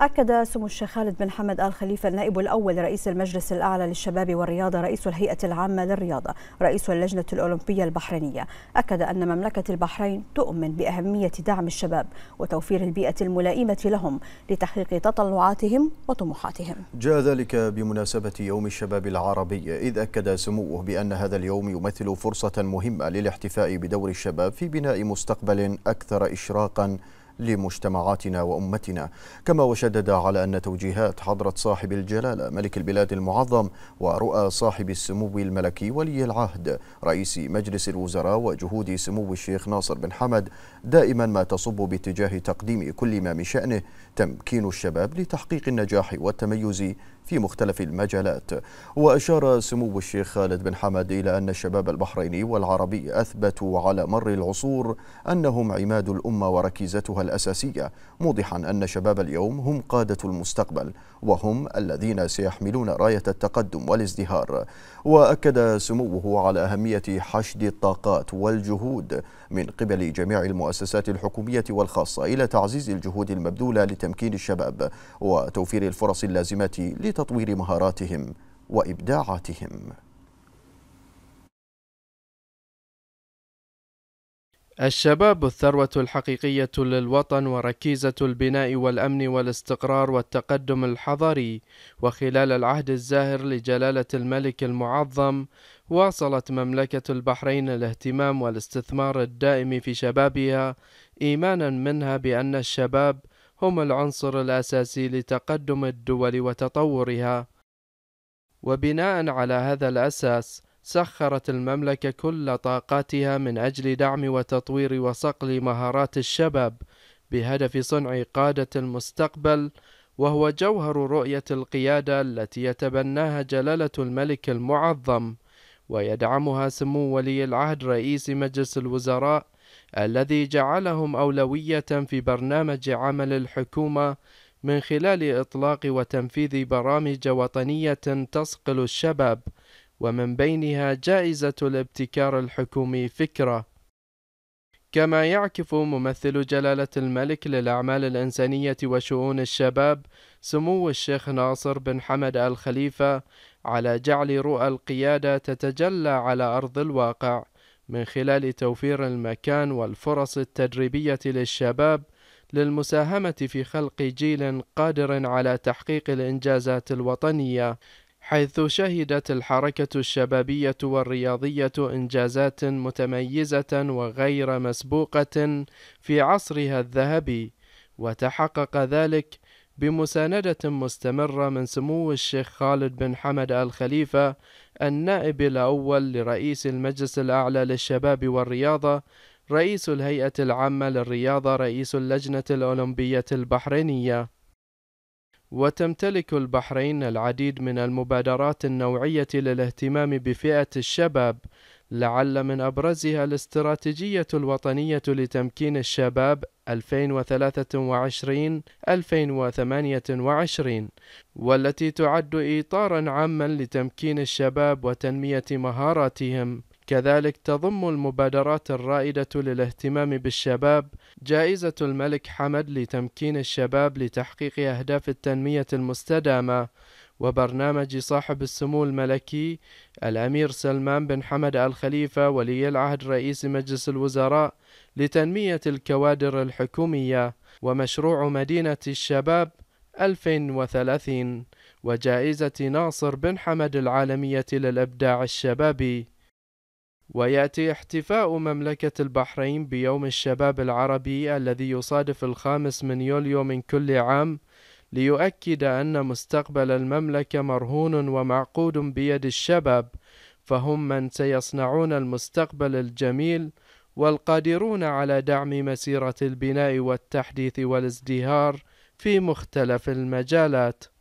أكد سمو الشيخ خالد بن حمد آل خليفة النائب الأول رئيس المجلس الأعلى للشباب والرياضة رئيس الهيئة العامة للرياضة رئيس اللجنة الأولمبية البحرينية أكد أن مملكة البحرين تؤمن بأهمية دعم الشباب وتوفير البيئة الملائمة لهم لتحقيق تطلعاتهم وطموحاتهم جاء ذلك بمناسبة يوم الشباب العربي إذ أكد سموه بأن هذا اليوم يمثل فرصة مهمة للاحتفاء بدور الشباب في بناء مستقبل أكثر إشراقاً لمجتمعاتنا وأمتنا كما وشدد على أن توجيهات حضرة صاحب الجلالة ملك البلاد المعظم ورؤى صاحب السمو الملكي ولي العهد رئيس مجلس الوزراء وجهود سمو الشيخ ناصر بن حمد دائما ما تصب باتجاه تقديم كل ما من شأنه تمكين الشباب لتحقيق النجاح والتميز في مختلف المجالات وأشار سمو الشيخ خالد بن حمد إلى أن الشباب البحريني والعربي أثبتوا على مر العصور أنهم عماد الأمة وركيزتها الأساسية موضحا أن شباب اليوم هم قادة المستقبل وهم الذين سيحملون راية التقدم والازدهار وأكد سموه على أهمية حشد الطاقات والجهود من قبل جميع المؤسسات الحكومية والخاصة إلى تعزيز الجهود المبذولة لتمكين الشباب وتوفير الفرص اللازمة لتطوير مهاراتهم وإبداعاتهم الشباب الثروة الحقيقية للوطن وركيزة البناء والأمن والاستقرار والتقدم الحضاري، وخلال العهد الزاهر لجلالة الملك المعظم، واصلت مملكة البحرين الاهتمام والاستثمار الدائم في شبابها، إيمانًا منها بأن الشباب هم العنصر الأساسي لتقدم الدول وتطورها. وبناء على هذا الأساس سخرت المملكة كل طاقاتها من أجل دعم وتطوير وصقل مهارات الشباب بهدف صنع قادة المستقبل وهو جوهر رؤية القيادة التي يتبناها جلالة الملك المعظم ويدعمها سمو ولي العهد رئيس مجلس الوزراء الذي جعلهم أولوية في برنامج عمل الحكومة من خلال إطلاق وتنفيذ برامج وطنية تصقل الشباب ومن بينها جائزة الابتكار الحكومي فكرة كما يعكف ممثل جلالة الملك للأعمال الإنسانية وشؤون الشباب سمو الشيخ ناصر بن حمد الخليفة على جعل رؤى القيادة تتجلى على أرض الواقع من خلال توفير المكان والفرص التدريبية للشباب للمساهمة في خلق جيل قادر على تحقيق الإنجازات الوطنية حيث شهدت الحركة الشبابية والرياضية إنجازات متميزة وغير مسبوقة في عصرها الذهبي، وتحقق ذلك بمساندة مستمرة من سمو الشيخ خالد بن حمد آل خليفة النائب الأول لرئيس المجلس الأعلى للشباب والرياضة، رئيس الهيئة العامة للرياضة، رئيس اللجنة الأولمبية البحرينية. وتمتلك البحرين العديد من المبادرات النوعية للاهتمام بفئة الشباب لعل من أبرزها الاستراتيجية الوطنية لتمكين الشباب 2023-2028 والتي تعد إطارا عاما لتمكين الشباب وتنمية مهاراتهم كذلك تضم المبادرات الرائدة للاهتمام بالشباب جائزة الملك حمد لتمكين الشباب لتحقيق أهداف التنمية المستدامة وبرنامج صاحب السمو الملكي الأمير سلمان بن حمد آل خليفة ولي العهد رئيس مجلس الوزراء لتنمية الكوادر الحكومية ومشروع مدينة الشباب 2030 وجائزة ناصر بن حمد العالمية للإبداع الشبابي ويأتي احتفاء مملكة البحرين بيوم الشباب العربي الذي يصادف الخامس من يوليو من كل عام ليؤكد أن مستقبل المملكة مرهون ومعقود بيد الشباب فهم من سيصنعون المستقبل الجميل والقادرون على دعم مسيرة البناء والتحديث والازدهار في مختلف المجالات